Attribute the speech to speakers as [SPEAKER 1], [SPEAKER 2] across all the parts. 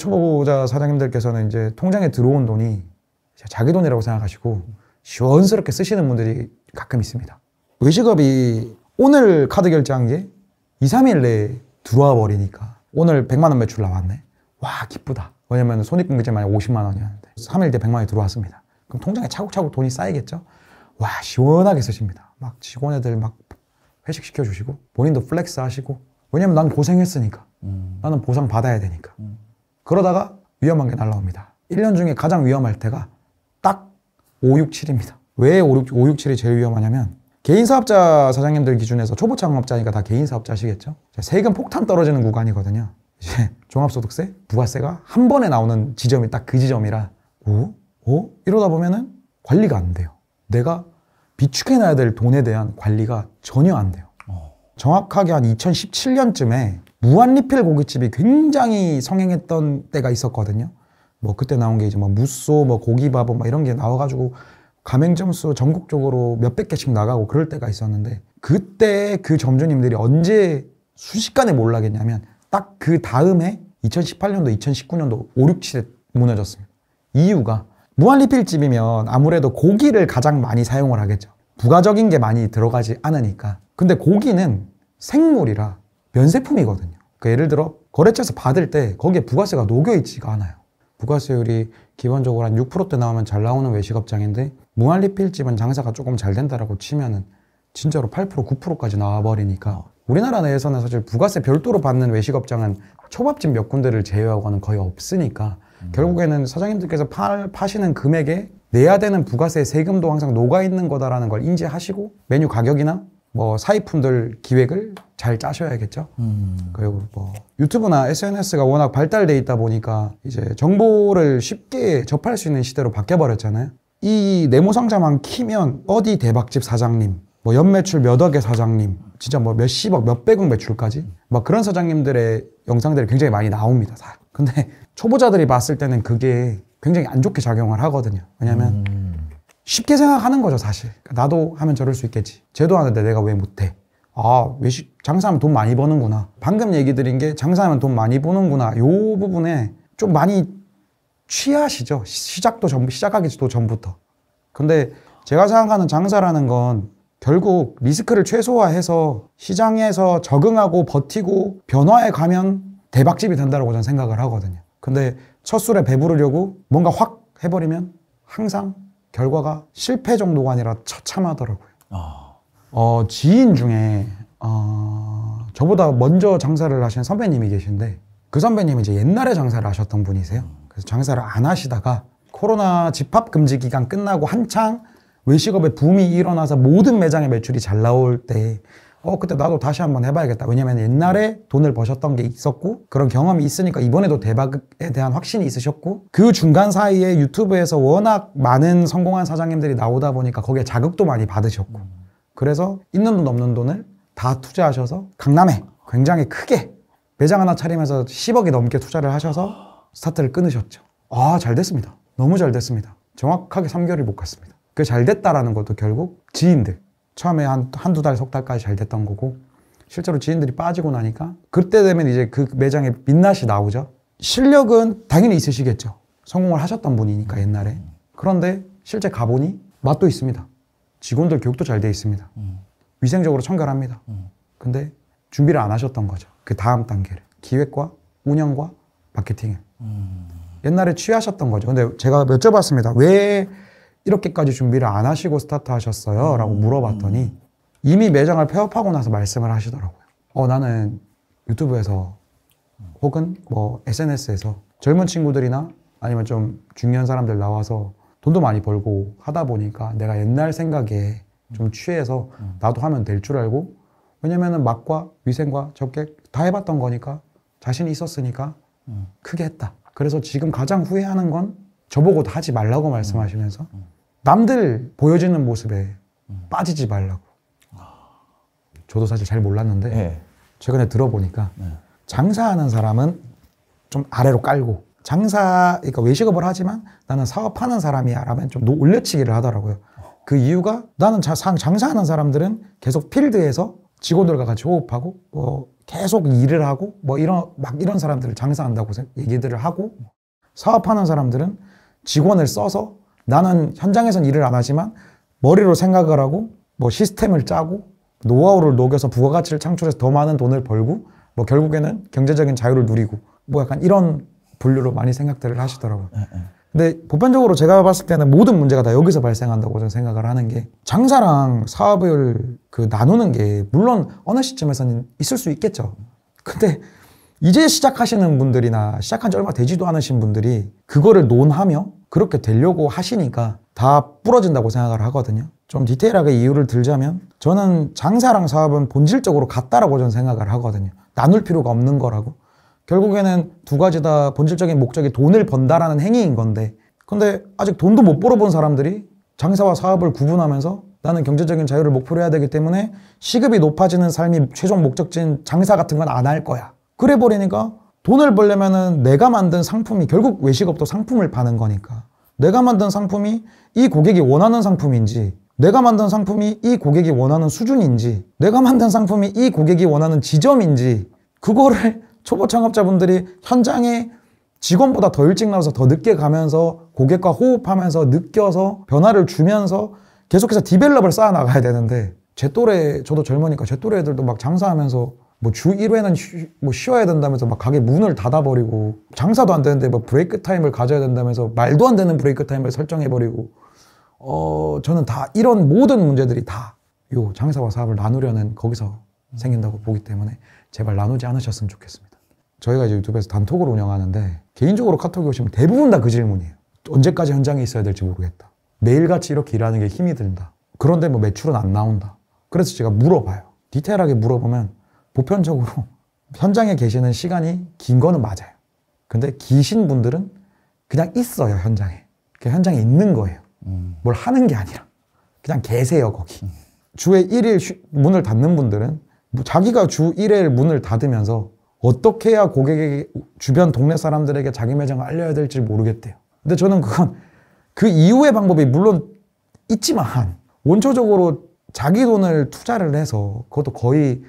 [SPEAKER 1] 초보자 사장님들께서는 이제 통장에 들어온 돈이 자기 돈이라고 생각하시고 시원스럽게 쓰시는 분들이 가끔 있습니다. 의식업이 오늘 카드 결제한 게 2, 3일 내에 들어와 버리니까 오늘 100만 원 매출 나왔네. 와 기쁘다. 왜냐면 손익금기 만약 50만 원이었는데 3일 뒤에 100만 원이 들어왔습니다. 그럼 통장에 차곡차곡 돈이 쌓이겠죠? 와 시원하게 쓰십니다. 막 직원 애들 막 회식 시켜주시고 본인도 플렉스 하시고 왜냐면 난 고생했으니까 음. 나는 보상 받아야 되니까 음. 그러다가 위험한 게 날라옵니다. 1년 중에 가장 위험할 때가 딱 5, 6, 7입니다. 왜 5, 6, 5, 6 7이 제일 위험하냐면 개인 사업자 사장님들 기준에서 초보 창업자니까 다 개인 사업자시겠죠? 세금 폭탄 떨어지는 구간이거든요. 이제 종합소득세, 부가세가 한 번에 나오는 지점이 딱 그 지점이라 오? 오? 이러다 보면은 관리가 안 돼요. 내가 비축해놔야 될 돈에 대한 관리가 전혀 안 돼요. 어. 정확하게 한 2017년쯤에 무한리필 고깃집이 굉장히 성행했던 때가 있었거든요. 뭐 그때 나온 게 이제 뭐 무쏘, 뭐 고기밥은 막 이런 게 나와가지고 가맹점수 전국적으로 몇백 개씩 나가고 그럴 때가 있었는데 그때 그 점주님들이 언제 순식간에 몰락겠냐면딱 그 다음에 2018년도, 2019년도 5, 6, 7에 무너졌습니다. 이유가 무한리필집이면 아무래도 고기를 가장 많이 사용을 하겠죠. 부가적인 게 많이 들어가지 않으니까. 근데 고기는 생물이라 면세품이거든요. 그 예를 들어 거래처에서 받을 때 거기에 부가세가 녹여 있지가 않아요. 부가세율이 기본적으로 한 6%대 나오면 잘 나오는 외식업장인데 무한리필집은 장사가 조금 잘 된다라고 치면은 진짜로 8% 9%까지 나와버리니까 어. 우리나라 내에서는 사실 부가세 별도로 받는 외식업장은 초밥집 몇 군데를 제외하고는 거의 없으니까 음. 결국에는 사장님들께서 팔, 파시는 금액에 내야 되는 부가세 세금도 항상 녹아 있는 거다라는 걸 인지하시고 메뉴 가격이나 뭐 사이품들 기획을 잘 짜셔야겠죠. 음. 그리고 뭐 유튜브나 SNS가 워낙 발달돼 있다 보니까 이제 정보를 쉽게 접할 수 있는 시대로 바뀌어버렸잖아요. 이 네모 상자만 키면 어디 대박집 사장님, 뭐 연매출 몇 억의 사장님, 진짜 뭐 몇십억, 몇백억 매출까지 막 그런 사장님들의 영상들이 굉장히 많이 나옵니다. 다. 근데 초보자들이 봤을 때는 그게 굉장히 안 좋게 작용을 하거든요. 왜냐면 음. 쉽게 생각하는 거죠, 사실. 그러니까 나도 하면 저럴 수 있겠지. 쟤도 하는데 내가 왜 못해? 아, 외식, 장사하면 돈 많이 버는구나. 방금 얘기 드린 게 장사하면 돈 많이 버는구나. 요 부분에 좀 많이 취하시죠. 시작도 전부, 시작하기도 전부터. 근데 제가 생각하는 장사라는 건 결국 리스크를 최소화해서 시장에서 적응하고 버티고 변화해 가면 대박집이 된다고 저는 생각을 하거든요. 근데 첫 술에 배부르려고 뭔가 확 해버리면 항상 결과가 실패 정도가 아니라 처참하더라고요. 아. 어, 지인 중에 어, 저보다 먼저 장사를 하신 선배님이 계신데 그 선배님이 이제 옛날에 장사를 하셨던 분이세요. 음. 그래서 장사를 안 하시다가 코로나 집합 금지 기간 끝나고 한창 외식업의 붐이 일어나서 모든 매장의 매출이 잘 나올 때어 그때 나도 다시 한번 해봐야겠다 왜냐면 옛날에 음. 돈을 버셨던 게 있었고 그런 경험이 있으니까 이번에도 대박에 대한 확신이 있으셨고 그 중간 사이에 유튜브에서 워낙 많은 성공한 사장님들이 나오다 보니까 거기에 자극도 많이 받으셨고 음. 그래서 있는 돈 없는 돈을 다 투자하셔서 강남에 굉장히 크게 매장 하나 차리면서 10억이 넘게 투자를 하셔서 스타트를 끊으셨죠 아 잘 됐습니다 너무 잘 됐습니다 정확하게 3개월이 못 갔습니다 그 잘 됐다라는 것도 결국 지인들 처음에 한, 한두 달, 석 달까지 잘 됐던 거고, 실제로 지인들이 빠지고 나니까, 그때 되면 이제 그 매장에 민낯이 나오죠. 실력은 당연히 있으시겠죠. 성공을 하셨던 분이니까, 옛날에. 그런데 실제 가보니 맛도 있습니다. 직원들 교육도 잘 되어 있습니다. 위생적으로 청결합니다. 근데 준비를 안 하셨던 거죠. 그 다음 단계를. 기획과 운영과 마케팅을. 옛날에 취하셨던 거죠. 근데 제가 여쭤봤습니다. 왜 이렇게까지 준비를 안 하시고 스타트 하셨어요? 라고 음. 물어봤더니 이미 매장을 폐업하고 나서 말씀을 하시더라고요. 어, 나는 유튜브에서 혹은 뭐 SNS에서 젊은 친구들이나 아니면 좀 중요한 사람들 나와서 돈도 많이 벌고 하다 보니까 내가 옛날 생각에 좀 음. 취해서 음. 나도 하면 될 줄 알고 왜냐면은 막과 위생과 적객 다 해봤던 거니까 자신이 있었으니까 크게 했다. 그래서 지금 가장 후회하는 건 저보고도 하지 말라고 말씀하시면서 음, 음, 음. 남들 보여지는 모습에 빠지지 말라고. 아. 저도 사실 잘 몰랐는데 예. 최근에 들어보니까 네. 장사하는 사람은 좀 아래로 깔고 장사 그러니까 외식업을 하지만 나는 사업하는 사람이야라면 좀 올려치기를 하더라고요. 그 이유가 나는 장사하는 사람들은 계속 필드에서 직원들과 같이 호흡하고 뭐 계속 일을 하고 뭐 이런 막 이런 사람들을 장사한다고 얘기들을 하고 사업하는 사람들은 직원을 써서 나는 현장에선 일을 안 하지만 머리로 생각을 하고 뭐 시스템을 짜고 노하우를 녹여서 부가가치를 창출해서 더 많은 돈을 벌고 뭐 결국에는 경제적인 자유를 누리고 뭐 약간 이런 분류로 많이 생각들을 하시더라고요. 예, 예. 근데 보편적으로 제가 봤을 때는 모든 문제가 다 여기서 발생한다고 저는 생각을 하는 게 장사랑 사업을 그 나누는 게 물론 어느 시점에서는 있을 수 있겠죠. 근데 이제 시작하시는 분들이나 시작한 지 얼마 되지도 않으신 분들이 그거를 논하며 그렇게 되려고 하시니까 다 부러진다고 생각을 하거든요. 좀 디테일하게 이유를 들자면 저는 장사랑 사업은 본질적으로 같다라고 저는 생각을 하거든요. 나눌 필요가 없는 거라고. 결국에는 두 가지 다 본질적인 목적이 돈을 번다라는 행위인 건데 근데 아직 돈도 못 벌어본 사람들이 장사와 사업을 구분하면서 나는 경제적인 자유를 목표로 해야 되기 때문에 시급이 높아지는 삶이 최종 목적지인 장사 같은 건 안 할 거야. 그래 버리니까 돈을 벌려면은 내가 만든 상품이 결국 외식업도 상품을 파는 거니까 내가 만든 상품이 이 고객이 원하는 상품인지 내가 만든 상품이 이 고객이 원하는 수준인지 내가 만든 상품이 이 고객이 원하는 지점인지 그거를 초보 창업자분들이 현장에 직원보다 더 일찍 나와서 더 늦게 가면서 고객과 호흡하면서 느껴서 변화를 주면서 계속해서 디벨롭을 쌓아 나가야 되는데 제 또래 저도 젊으니까 제 또래 애들도 막 장사하면서 뭐주 1회는 쉬, 뭐 쉬어야 된다면서 막 가게 문을 닫아버리고 장사도 안 되는데 뭐 브레이크 타임을 가져야 된다면서 말도 안 되는 브레이크 타임을 설정해버리고 어 저는 다 이런 모든 문제들이 다요 장사와 사업을 나누려는 거기서 생긴다고 보기 때문에 제발 나누지 않으셨으면 좋겠습니다. 저희가 이제 유튜브에서 단톡을 운영하는데 개인적으로 카톡이 오시면 대부분 다 그 질문이에요. 언제까지 현장에 있어야 될지 모르겠다. 매일같이 이렇게 일하는 게 힘이 든다. 그런데 뭐 매출은 안 나온다. 그래서 제가 물어봐요. 디테일하게 물어보면 보편적으로 현장에 계시는 시간이 긴 거는 맞아요. 근데 기신 분들은 그냥 있어요, 현장에. 그냥 현장에 있는 거예요. 음. 뭘 하는 게 아니라. 그냥 계세요, 거기. 음. 주에 1일 문을 닫는 분들은 뭐 자기가 주 1일 문을 닫으면서 어떻게 해야 고객에게 주변 동네 사람들에게 자기 매장을 알려야 될지 모르겠대요. 근데 저는 그건 그 이후의 방법이 물론 있지만 원초적으로 자기 돈을 투자를 해서 그것도 거의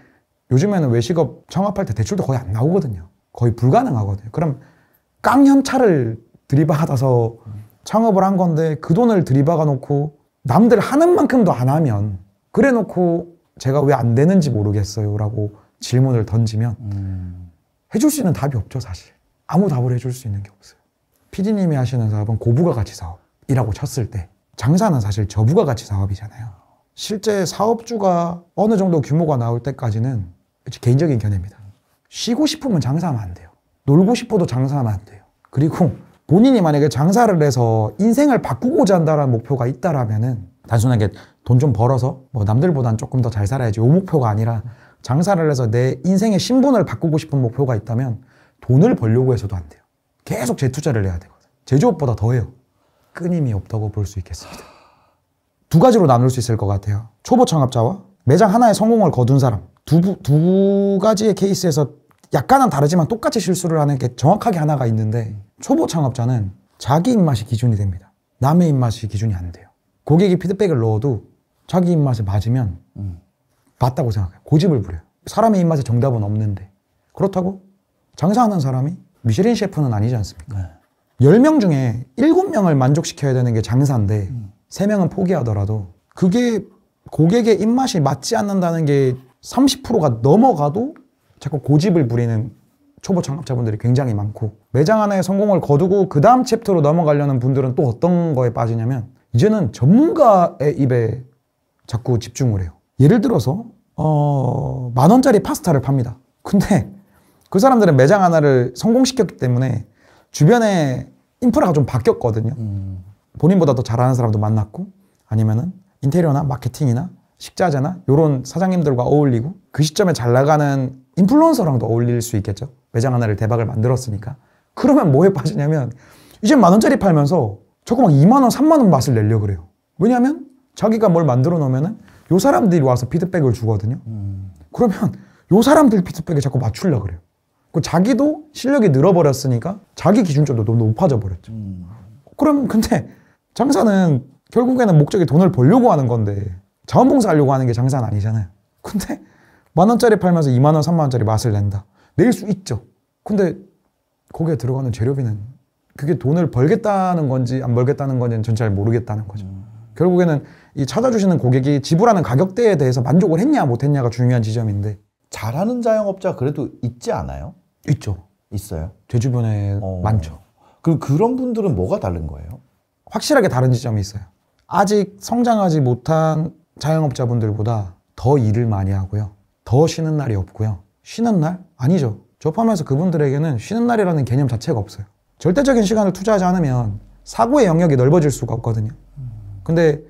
[SPEAKER 1] 요즘에는 외식업 창업할 때 대출도 거의 안 나오거든요. 거의 불가능하거든요. 그럼 깡현차를 들이받아서 창업을 한 건데 그 돈을 들이박아 놓고 남들 하는 만큼도 안 하면 그래 놓고 제가 왜 안 되는지 모르겠어요 라고 질문을 던지면 음. 해줄 수 있는 답이 없죠 사실 아무 답을 해줄 수 있는 게 없어요 피디님이 하시는 사업은 고부가가치 사업이라고 쳤을 때 장사는 사실 저부가가치 사업이잖아요 실제 사업주가 어느 정도 규모가 나올 때까지는 개인적인 견해입니다. 쉬고 싶으면 장사하면 안 돼요. 놀고 싶어도 장사하면 안 돼요. 그리고 본인이 만약에 장사를 해서 인생을 바꾸고자 한다는 목표가 있다라면은 단순하게 돈 좀 벌어서 뭐 남들보단 조금 더 잘 살아야지 이 목표가 아니라 장사를 해서 내 인생의 신분을 바꾸고 싶은 목표가 있다면 돈을 벌려고 해서도 안 돼요. 계속 재투자를 해야 되거든. 요 제조업보다 더해요. 끊임이 없다고 볼 수 있겠습니다. 두 가지로 나눌 수 있을 것 같아요. 초보 창업자와 매장 하나의 성공을 거둔 사람 두, 두 가지의 케이스에서 약간은 다르지만 똑같이 실수를 하는 게 정확하게 하나가 있는데 초보 창업자는 자기 입맛이 기준이 됩니다. 남의 입맛이 기준이 안 돼요. 고객이 피드백을 넣어도 자기 입맛에 맞으면 음. 맞다고 생각해요. 고집을 부려요. 사람의 입맛에 정답은 없는데 그렇다고 장사하는 사람이 미쉐린 셰프는 아니지 않습니까? 네. 10명 중에 7명을 만족시켜야 되는 게 장사인데 음. 3명은 포기하더라도 그게 고객의 입맛이 맞지 않는다는 게 30%가 넘어가도 자꾸 고집을 부리는 초보 창업자분들이 굉장히 많고 매장 하나의 성공을 거두고 그 다음 챕터로 넘어가려는 분들은 또 어떤 거에 빠지냐면 이제는 전문가의 입에 자꾸 집중을 해요. 예를 들어서 어, 만 원짜리 파스타를 팝니다. 근데 그 사람들은 매장 하나를 성공시켰기 때문에 주변에 인프라가 좀 바뀌었거든요. 음. 본인보다 더 잘하는 사람도 만났고 아니면은 인테리어나 마케팅이나 식자재나 이런 사장님들과 어울리고 그 시점에 잘 나가는 인플루언서랑도 어울릴 수 있겠죠. 매장 하나를 대박을 만들었으니까. 그러면 뭐에 빠지냐면 이제 만 원짜리 팔면서 저거 막 2만 원, 3만 원 맛을 내려 고 그래요. 왜냐면 자기가 뭘 만들어 놓으면은 요 사람들이 와서 피드백을 주거든요. 그러면 요 사람들 피드백에 자꾸 맞추려 고 그래요. 그 자기도 실력이 늘어버렸으니까 자기 기준점도 너무 높아져 버렸죠. 음. 그럼 근데 장사는 결국에는 목적이 돈을 벌려고 하는 건데 자원봉사 하려고 하는 게 장사는 아니잖아요. 근데 만 원짜리 팔면서 2만 원, 3만 원짜리 맛을 낸다. 낼 수 있죠. 근데 거기에 들어가는 재료비는 그게 돈을 벌겠다는 건지 안 벌겠다는 건지는 전 잘 모르겠다는 거죠. 음. 결국에는 이 찾아주시는 고객이 지불하는 가격대에 대해서 만족을 했냐 못했냐가 중요한 지점인데 잘하는 자영업자 그래도 있지 않아요? 있죠. 있어요. 제 주변에 어... 많죠. 그럼 그런 분들은 뭐가 다른 거예요? 확실하게 다른 지점이 있어요. 아직 성장하지 못한 자영업자분들보다 더 일을 많이 하고요. 더 쉬는 날이 없고요. 쉬는 날? 아니죠. 접하면서 그분들에게는 쉬는 날이라는 개념 자체가 없어요. 절대적인 시간을 투자하지 않으면 사고의 영역이 넓어질 수가 없거든요. 근데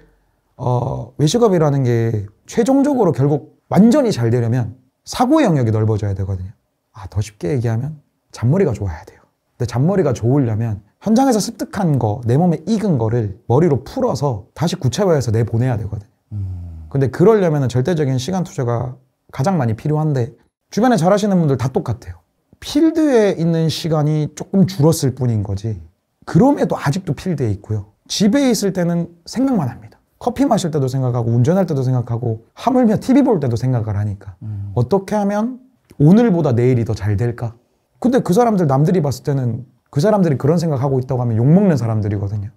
[SPEAKER 1] 어, 외식업이라는 게 최종적으로 결국 완전히 잘 되려면 사고의 영역이 넓어져야 되거든요. 아, 더 쉽게 얘기하면 잔머리가 좋아야 돼요. 근데 잔머리가 좋으려면 현장에서 습득한 거, 내 몸에 익은 거를 머리로 풀어서 다시 구체화해서 내보내야 되거든요. 음. 근데 그러려면 절대적인 시간 투자가 가장 많이 필요한데 주변에 잘하시는 분들 다 똑같아요. 필드에 있는 시간이 조금 줄었을 뿐인 거지 그럼에도 아직도 필드에 있고요. 집에 있을 때는 생각만 합니다. 커피 마실 때도 생각하고 운전할 때도 생각하고 하물며 TV 볼 때도 생각을 하니까 음. 어떻게 하면 오늘보다 내일이 더 잘 될까? 근데 그 사람들 남들이 봤을 때는 그 사람들이 그런 생각하고 있다고 하면 욕먹는 사람들이거든요.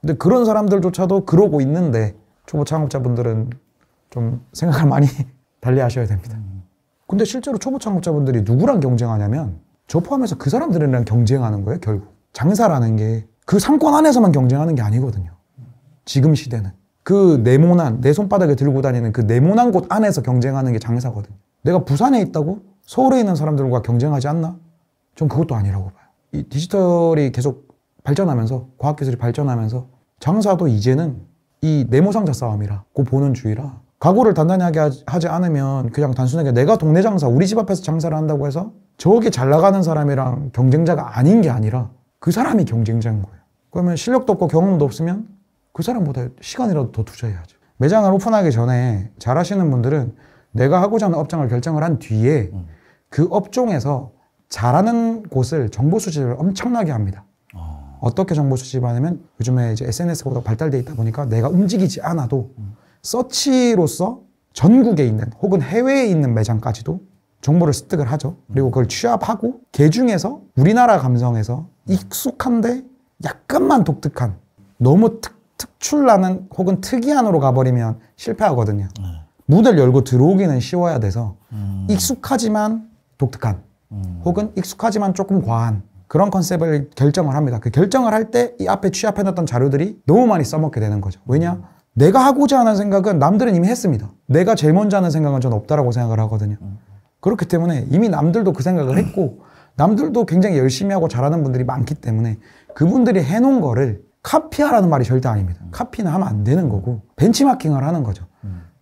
[SPEAKER 1] 근데 그런 사람들조차도 그러고 있는데 초보 창업자분들은 좀 생각을 많이 달리 하셔야 됩니다. 근데 실제로 초보 창업자분들이 누구랑 경쟁하냐면 저 포함해서 그 사람들이랑 경쟁하는 거예요, 결국. 장사라는 게 그 상권 안에서만 경쟁하는 게 아니거든요. 지금 시대는. 그 네모난, 내 손바닥에 들고 다니는 그 네모난 곳 안에서 경쟁하는 게 장사거든요. 내가 부산에 있다고 서울에 있는 사람들과 경쟁하지 않나? 전 그것도 아니라고 봐요. 이 디지털이 계속 발전하면서 과학기술이 발전하면서 장사도 이제는 이 네모상자 싸움이라고 보는 주의라 각오를 단단하게 하지 않으면 그냥 단순하게 내가 동네 장사 우리 집 앞에서 장사를 한다고 해서 저게 잘 나가는 사람이랑 경쟁자가 아닌 게 아니라 그 사람이 경쟁자인 거예요 그러면 실력도 없고 경험도 없으면 그 사람보다 시간이라도 더 투자해야죠 매장을 오픈하기 전에 잘하시는 분들은 내가 하고자 하는 업장을 결정을 한 뒤에 음. 그 업종에서 잘하는 곳을 정보 수집을 엄청나게 합니다. 아. 어. 떻게 정보 수집하냐면 요즘에 이제 SNS보다 발달돼 있다 보니까 내가 움직이지 않아도 음. 서치로서 전국에 있는 혹은 해외에 있는 매장까지도 정보를 습득을 하죠. 음. 그리고 그걸 취합하고 개 중에서 우리나라 감성에서 음. 익숙한데 약간만 독특한 너무 특, 특출나는 혹은 특이한으로 가버리면 실패하거든요. 네. 문을 열고 들어오기는 쉬워야 돼서 음. 익숙하지만 독특한 음. 혹은 익숙하지만 조금 과한 그런 컨셉을 결정을 합니다. 그 결정을 할 때 이 앞에 취합해놨던 자료들이 너무 많이 써먹게 되는 거죠. 왜냐? 음. 내가 하고자 하는 생각은 남들은 이미 했습니다. 내가 제일 먼저 하는 생각은 저는 없다라고 생각을 하거든요. 음. 그렇기 때문에 이미 남들도 그 생각을 했고, 남들도 굉장히 열심히 하고 잘하는 분들이 많기 때문에 그분들이 해놓은 거를 카피하라는 말이 절대 아닙니다. 카피는 하면 안 되는 거고, 벤치마킹을 하는 거죠.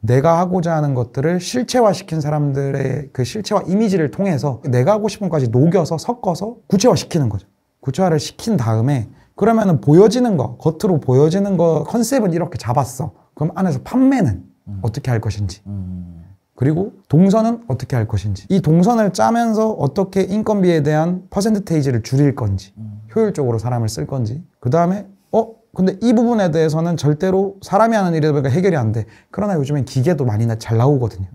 [SPEAKER 1] 내가 하고자 하는 것들을 실체화시킨 사람들의 그 실체화 이미지를 통해서 내가 하고 싶은 것까지 녹여서 섞어서 구체화시키는 거죠. 구체화를 시킨 다음에 그러면은 보여지는 거, 겉으로 보여지는 거 컨셉은 이렇게 잡았어. 그럼 안에서 판매는 음. 어떻게 할 것인지. 음. 그리고 동선은 어떻게 할 것인지. 이 동선을 짜면서 어떻게 인건비에 대한 퍼센트테이지를 줄일 건지. 음. 효율적으로 사람을 쓸 건지. 그 다음에, 어? 근데 이 부분에 대해서는 절대로 사람이 하는 일이다 보니까 해결이 안 돼. 그러나 요즘엔 기계도 많이 잘 나오거든요.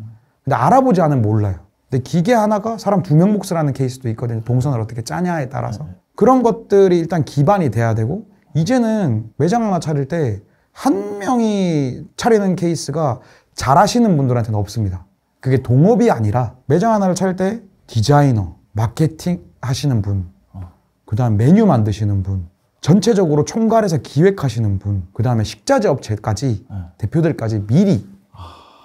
[SPEAKER 1] 근데 알아보지 않으면 몰라요. 근데 기계 하나가 사람 두 명복을라는 케이스도 있거든요. 동선을 어떻게 짜냐에 따라서. 네. 그런 것들이 일단 기반이 돼야 되고, 이제는 매장 하나 차릴 때 한 명이 차리는 케이스가 잘 하시는 분들한테는 없습니다. 그게 동업이 아니라 매장 하나를 차릴 때 디자이너, 마케팅 하시는 분, 어. 그 다음 메뉴 만드시는 분, 전체적으로 총괄해서 기획하시는 분, 그 다음에 식자재 업체까지 네. 대표들까지 미리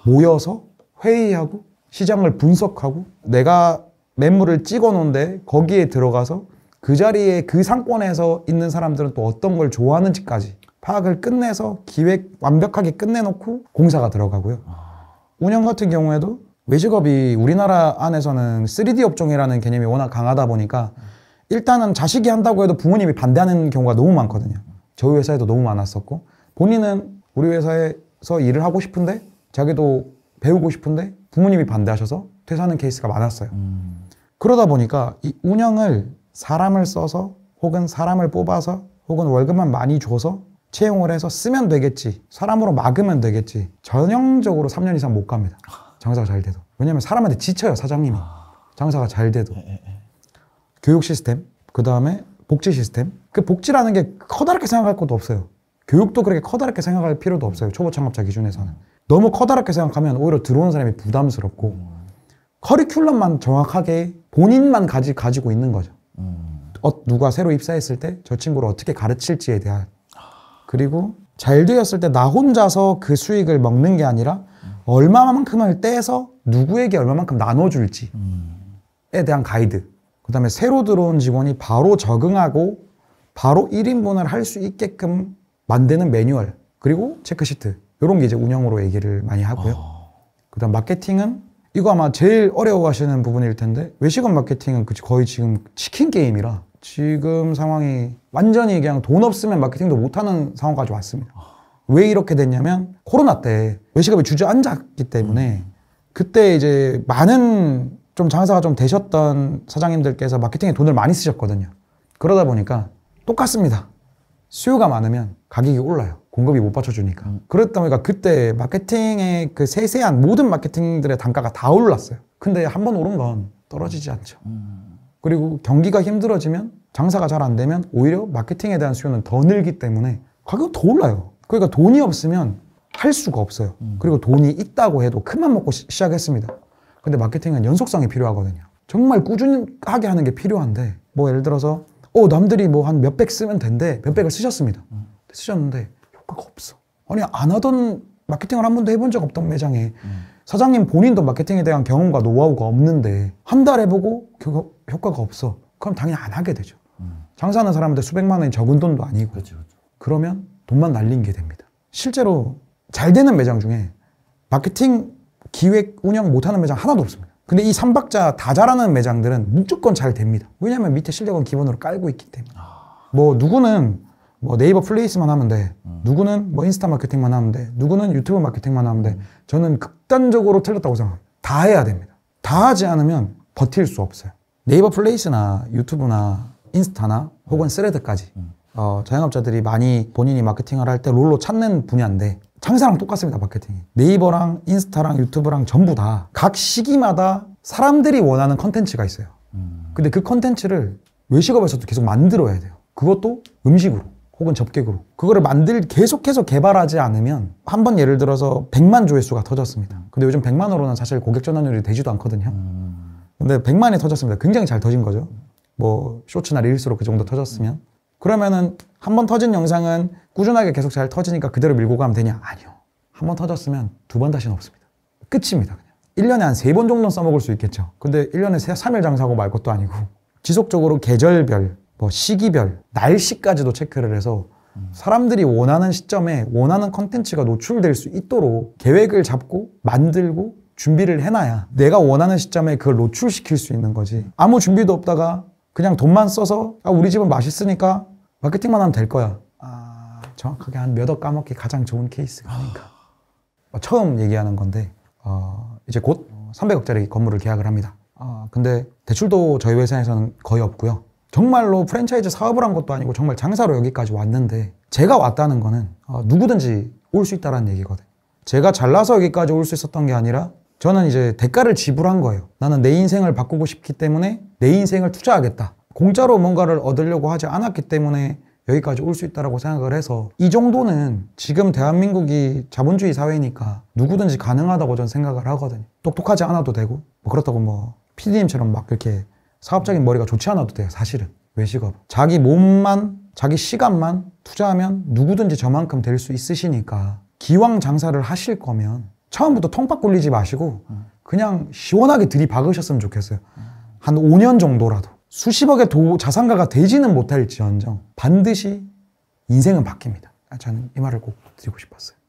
[SPEAKER 1] 모여서 회의하고 시장을 분석하고 내가 매물을 찍어 놓은데 거기에 들어가서 그 자리에 그 상권에서 있는 사람들은 또 어떤 걸 좋아하는지까지 파악을 끝내서 기획 완벽하게 끝내놓고 공사가 들어가고요. 아. 운영 같은 경우에도 외직업이 우리나라 안에서는 3D 업종이라는 개념이 워낙 강하다 보니까 음. 일단은 자식이 한다고 해도 부모님이 반대하는 경우가 너무 많거든요. 저희 회사에도 너무 많았었고 본인은 우리 회사에서 일을 하고 싶은데 자기도 배우고 싶은데 부모님이 반대하셔서 퇴사하는 케이스가 많았어요. 음. 그러다 보니까 이 운영을 사람을 써서 혹은 사람을 뽑아서 혹은 월급만 많이 줘서 채용을 해서 쓰면 되겠지 사람으로 막으면 되겠지 전형적으로 3년 이상 못 갑니다. 장사가 잘 돼도 왜냐면 사람한테 지쳐요 사장님이 아. 장사가 잘 돼도 예, 예, 예. 교육 시스템, 그 다음에 복지 시스템. 그 복지라는 게 커다랗게 생각할 것도 없어요. 교육도 그렇게 커다랗게 생각할 필요도 없어요. 초보 창업자 기준에서는. 너무 커다랗게 생각하면 오히려 들어오는 사람이 부담스럽고 음. 커리큘럼만 정확하게 본인만 가지, 가지고 있는 거죠. 음. 어, 누가 새로 입사했을 때 저 친구를 어떻게 가르칠지에 대한 그리고 잘 되었을 때 나 혼자서 그 수익을 먹는 게 아니라 얼마만큼을 떼서 누구에게 얼마만큼 나눠줄지에 대한 가이드 그 다음에 새로 들어온 직원이 바로 적응하고 바로 1인분을 할 수 있게끔 만드는 매뉴얼 그리고 체크시트 이런 게 이제 운영으로 얘기를 많이 하고요. 어... 그다음 마케팅은 이거 아마 제일 어려워하시는 부분일 텐데 외식업 마케팅은 거의 지금 치킨 게임이라 지금 상황이 완전히 그냥 돈 없으면 마케팅도 못하는 상황까지 왔습니다. 아. 왜 이렇게 됐냐면 코로나 때 외식업이 주저앉았기 때문에 음. 그때 이제 많은 좀 장사가 좀 되셨던 사장님들께서 마케팅에 돈을 많이 쓰셨거든요. 그러다 보니까 똑같습니다. 수요가 많으면 가격이 올라요. 공급이 못 받쳐주니까. 음. 그랬다 보니까 그때 마케팅의 그 세세한 모든 마케팅들의 단가가 다 올랐어요. 근데 한번 오른 건 떨어지지 않죠. 음. 그리고 경기가 힘들어지면 장사가 잘 안 되면 오히려 마케팅에 대한 수요는 더 늘기 때문에 가격은 더 올라요. 그러니까 돈이 없으면 할 수가 없어요. 음. 그리고 돈이 있다고 해도 큰맘 먹고 시, 작했습니다 근데 마케팅은 연속성이 필요하거든요. 정말 꾸준하게 하는 게 필요한데 뭐 예를 들어서 어 남들이 뭐 한 몇백 쓰면 된대 몇백을 쓰셨습니다. 음. 쓰셨는데 효과가 없어. 아니 안 하던 마케팅을 한 번도 해본 적 없던 매장에 음. 사장님 본인도 마케팅에 대한 경험과 노하우가 없는데 한 달 해보고 그 효과가 없어. 그럼 당연히 안 하게 되죠. 음. 장사하는 사람한테 수백만 원이 적은 돈도 아니고 그렇죠, 그렇죠. 그러면 돈만 날린 게 됩니다. 실제로 잘 되는 매장 중에 마케팅 기획 운영 못하는 매장 하나도 없습니다. 근데 이 3박자 다 잘하는 매장들은 무조건 잘 됩니다. 왜냐면 하 밑에 실력은 기본으로 깔고 있기 때문에. 아. 뭐 누구는 뭐 네이버 플레이스만 하면 돼. 음. 누구는 뭐 인스타 마케팅만 하면 돼. 누구는 유튜브 마케팅만 하면 돼. 음. 저는 극단적으로 틀렸다고 생각합니다. 다 해야 됩니다. 다 하지 않으면 버틸 수 없어요. 네이버 플레이스나 유튜브나 인스타나 혹은 네. 스레드까지 음. 어, 자영업자들이 많이 본인이 마케팅을 할 때 롤로 찾는 분야인데 장사랑 똑같습니다, 마케팅이. 네이버랑 인스타랑 유튜브랑 전부 다 각 시기마다 사람들이 원하는 컨텐츠가 있어요. 음. 근데 그 컨텐츠를 외식업에서도 계속 만들어야 돼요. 그것도 음식으로 혹은 접객으로. 그거를 만들 계속해서 개발하지 않으면 한 번 예를 들어서 100만 조회수가 터졌습니다. 근데 요즘 100만으로는 사실 고객 전환율이 되지도 않거든요. 음. 근데 100만이 터졌습니다. 굉장히 잘 터진 거죠. 뭐 쇼츠나 릴스로 그 정도 터졌으면 그러면은 한 번 터진 영상은 꾸준하게 계속 잘 터지니까 그대로 밀고 가면 되냐? 아니요. 한 번 터졌으면 두 번 다시는 없습니다. 끝입니다. 그냥. 1년에 한 세 번 정도는 써먹을 수 있겠죠. 근데 1년에 3일 장사고 말 것도 아니고 지속적으로 계절별, 뭐 시기별, 날씨까지도 체크를 해서 사람들이 원하는 시점에 원하는 컨텐츠가 노출될 수 있도록 계획을 잡고 만들고 준비를 해놔야 내가 원하는 시점에 그걸 노출시킬 수 있는 거지. 아무 준비도 없다가 그냥 돈만 써서 아, 우리 집은 맛있으니까 마케팅만 하면 될 거야. 아, 정확하게 한 몇 억 까먹기 가장 좋은 케이스가 아닌가 어, 처음 얘기하는 건데 어, 이제 곧 300억짜리 건물을 계약을 합니다. 아, 근데 대출도 저희 회사에서는 거의 없고요. 정말로 프랜차이즈 사업을 한 것도 아니고 정말 장사로 여기까지 왔는데 제가 왔다는 거는 어, 누구든지 올 수 있다는 얘기거든. 제가 잘나서 여기까지 올 수 있었던 게 아니라 저는 이제 대가를 지불한 거예요. 나는 내 인생을 바꾸고 싶기 때문에 내 인생을 투자하겠다. 공짜로 뭔가를 얻으려고 하지 않았기 때문에 여기까지 올 수 있다라고 생각을 해서 이 정도는 지금 대한민국이 자본주의 사회니까 누구든지 가능하다고 저는 생각을 하거든요. 똑똑하지 않아도 되고 뭐 그렇다고 뭐 PD님처럼 막 이렇게 사업적인 머리가 좋지 않아도 돼요. 사실은 외식업 자기 몸만 자기 시간만 투자하면 누구든지 저만큼 될 수 있으시니까 기왕 장사를 하실 거면 처음부터 통박 굴리지 마시고 그냥 시원하게 들이박으셨으면 좋겠어요. 한 5년 정도라도 수십억의 도, 자산가가 되지는 못할지언정 반드시 인생은 바뀝니다. 아, 저는 이 말을 꼭 드리고 싶었어요.